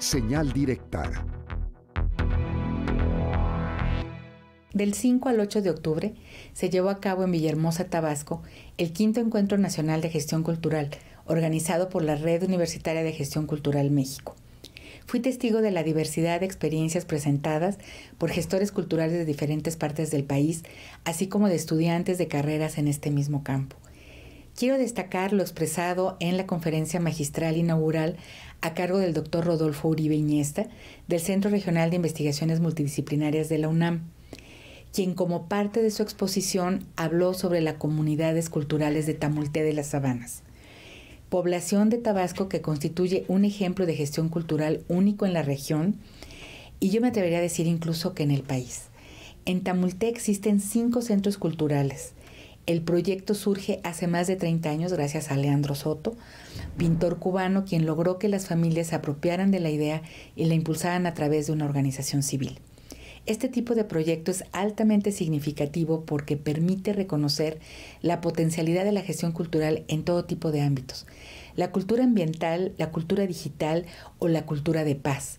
Señal Directa. Del 5 al 8 de octubre se llevó a cabo en Villahermosa, Tabasco, el quinto Encuentro Nacional de Gestión Cultural, organizado por la Red Universitaria de Gestión Cultural México. Fui testigo de la diversidad de experiencias presentadas por gestores culturales de diferentes partes del país, así como de estudiantes de carreras en este mismo campo. Quiero destacar lo expresado en la conferencia magistral inaugural a cargo del doctor Rodolfo Uribe Iñesta del Centro Regional de Investigaciones Multidisciplinarias de la UNAM, quien como parte de su exposición habló sobre las comunidades culturales de Tamulté de las Sabanas, población de Tabasco que constituye un ejemplo de gestión cultural único en la región y yo me atrevería a decir incluso que en el país. En Tamulté existen cinco centros culturales, el proyecto surge hace más de 30 años gracias a Leandro Soto, pintor cubano quien logró que las familias se apropiaran de la idea y la impulsaran a través de una organización civil. Este tipo de proyecto es altamente significativo porque permite reconocer la potencialidad de la gestión cultural en todo tipo de ámbitos, la cultura ambiental, la cultura digital o la cultura de paz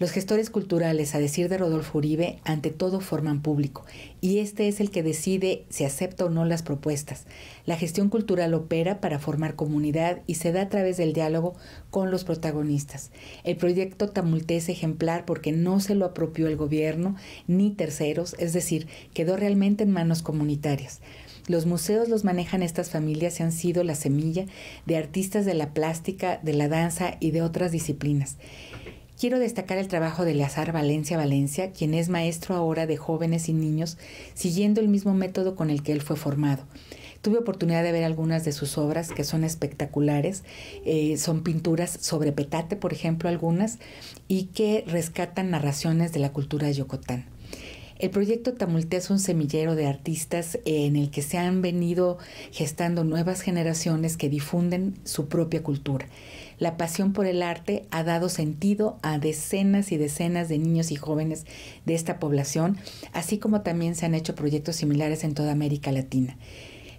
los gestores culturales, a decir de Rodolfo Uribe, ante todo forman público y este es el que decide si acepta o no las propuestas. La gestión cultural opera para formar comunidad y se da a través del diálogo con los protagonistas. El proyecto Tamulte es ejemplar porque no se lo apropió el gobierno ni terceros, es decir, quedó realmente en manos comunitarias. Los museos los manejan estas familias y han sido la semilla de artistas de la plástica, de la danza y de otras disciplinas. Quiero destacar el trabajo de Eleazar Valencia Valencia, quien es maestro ahora de jóvenes y niños, siguiendo el mismo método con el que él fue formado. Tuve oportunidad de ver algunas de sus obras que son espectaculares. Eh, son pinturas sobre petate, por ejemplo, algunas, y que rescatan narraciones de la cultura de Yucatán. El proyecto Tamulte es un semillero de artistas eh, en el que se han venido gestando nuevas generaciones que difunden su propia cultura la pasión por el arte ha dado sentido a decenas y decenas de niños y jóvenes de esta población, así como también se han hecho proyectos similares en toda América Latina,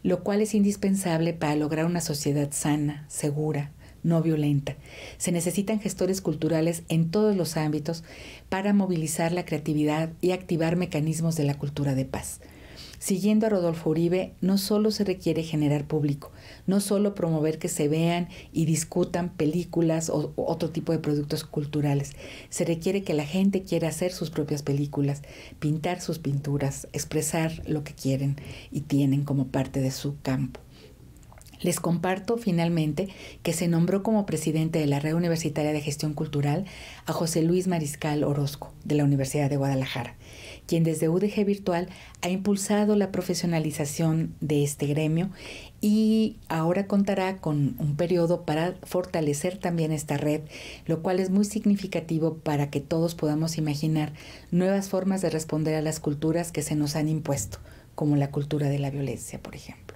lo cual es indispensable para lograr una sociedad sana, segura, no violenta. Se necesitan gestores culturales en todos los ámbitos para movilizar la creatividad y activar mecanismos de la cultura de paz. Siguiendo a Rodolfo Uribe, no solo se requiere generar público, no solo promover que se vean y discutan películas o, otro tipo de productos culturales, se requiere que la gente quiera hacer sus propias películas, pintar sus pinturas, expresar lo que quieren y tienen como parte de su campo. Les comparto finalmente que se nombró como presidente de la Red Universitaria de Gestión Cultural a José Luis Mariscal Orozco, de la Universidad de Guadalajara, quien desde UDG Virtual ha impulsado la profesionalización de este gremio y ahora contará con un periodo para fortalecer también esta red, lo cual es muy significativo para que todos podamos imaginar nuevas formas de responder a las culturas que se nos han impuesto, como la cultura de la violencia, por ejemplo.